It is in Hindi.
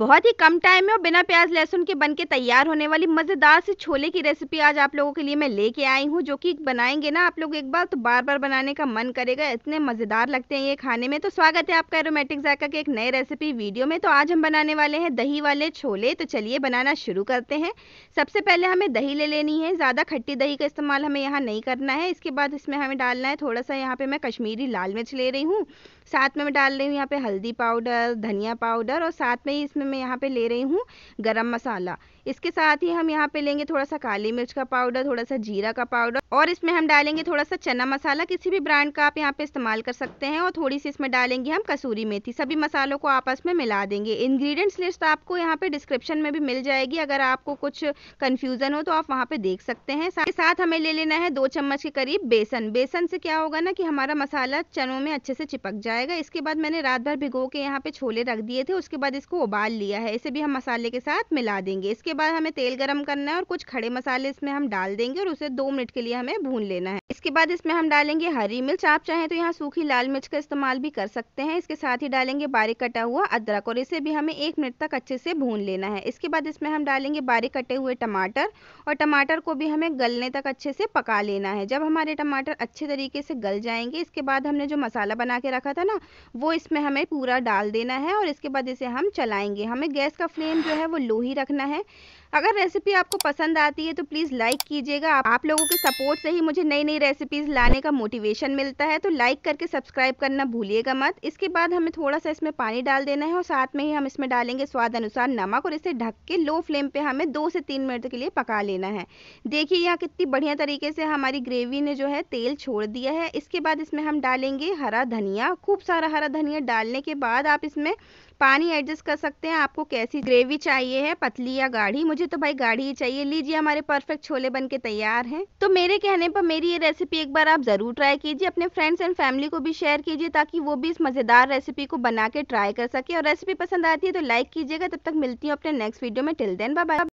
बहुत ही कम टाइम में और बिना प्याज लहसुन के बन के तैयार होने वाली मज़ेदार से छोले की रेसिपी आज आप लोगों के लिए मैं लेके आई हूँ जो कि बनाएंगे ना आप लोग एक बार तो बार बार बनाने का मन करेगा इतने मज़ेदार लगते हैं ये खाने में तो स्वागत है आपका एरोमेटिक जायका के एक नए रेसिपी वीडियो में तो आज हम बनाने वाले हैं दही वाले छोले तो चलिए बनाना शुरू करते हैं सबसे पहले हमें दही ले लेनी है ज़्यादा खट्टी दही का इस्तेमाल हमें यहाँ नहीं करना है इसके बाद इसमें हमें डालना है थोड़ा सा यहाँ पर मैं कश्मीरी लाल मिर्च ले रही हूँ साथ में मैं डाल रही हूँ यहाँ पर हल्दी पाउडर धनिया पाउडर और साथ में ही इसमें मैं यहाँ पे ले रही हूँ गरम मसाला इसके साथ ही हम यहाँ पे लेंगे थोड़ा सा काली मिर्च का पाउडर थोड़ा सा जीरा का पाउडर और इसमें हम डालेंगे थोड़ा सा चना मसाला किसी भी ब्रांड का आप यहाँ पे इस्तेमाल कर सकते हैं और थोड़ी सी इसमें डालेंगे हम कसूरी मेथी सभी मसालों को आपस में मिला देंगे इन्ग्रीडियंट्स लिस्ट आपको यहाँ पे डिस्क्रिप्शन में भी मिल जाएगी अगर आपको कुछ कन्फ्यूजन हो तो आप वहाँ पे देख सकते हैं साथ साथ हमें ले लेना है दो चम्मच के करीब बेसन बेसन से क्या होगा ना कि हमारा मसाला चनों में अच्छे से चिपक जाएगा इसके बाद मैंने रात भर भिगो के यहाँ पे छोले रख दिए थे उसके बाद इसको उबाल लिया है इसे भी हम मसाले के साथ मिला देंगे इसके बाद हमें तेल गरम करना है और कुछ खड़े मसाले इसमें हम डाल देंगे और उसे दो मिनट के लिए हमें भून लेना है इसके बाद इसमें हम डालेंगे हरी मिर्च आप चाहें तो यहाँ सूखी लाल मिर्च का इस्तेमाल भी कर सकते हैं इसके साथ ही डालेंगे बारीक कटा हुआ अदरक और इसे भी हमें एक मिनट तक अच्छे से भून लेना है इसके बाद इसमें हम डालेंगे बारीक कटे हुए टमाटर और टमाटर को भी हमें गलने तक अच्छे से पका लेना है जब हमारे टमाटर अच्छे तरीके से गल जाएंगे इसके बाद हमने जो मसाला बना के रखा था ना वो इसमें हमें पूरा डाल देना है और इसके बाद इसे हम चलाएंगे हमें गैस का फ्लेम जो है वो लो ही रखना है अगर रेसिपी आपको पसंद आती है तो प्लीज़ लाइक कीजिएगा आप लोगों के सपोर्ट से ही मुझे नई नई रेसिपीज़ लाने का मोटिवेशन मिलता है तो लाइक करके सब्सक्राइब करना भूलिएगा मत इसके बाद हमें थोड़ा सा इसमें पानी डाल देना है और साथ में ही हम इसमें डालेंगे स्वाद अनुसार नमक और इसे ढक के लो फ्लेम पर हमें दो से तीन मिनट के लिए पका लेना है देखिए यहाँ कितनी बढ़िया तरीके से हमारी ग्रेवी ने जो है तेल छोड़ दिया है इसके बाद इसमें हम डालेंगे हरा धनिया खूब सारा हरा धनिया डालने के बाद आप इसमें पानी एडजस्ट कर सकते हैं आपको कैसी ग्रेवी चाहिए है पतली या गाढ़ी मुझे मुझे तो भाई गाढ़ी ही चाहिए लीजिए हमारे परफेक्ट छोले बन के तैयार हैं तो मेरे कहने पर मेरी ये रेसिपी एक बार आप ज़रूर ट्राई कीजिए अपने फ्रेंड्स एंड फैमिली को भी शेयर कीजिए ताकि वो भी इस मज़ेदार रेसिपी को बना के ट्राई कर सके और रेसिपी पसंद आती है तो लाइक कीजिएगा तब तक मिलती हूँ अपने नेक्स्ट वीडियो में टिल देन बाय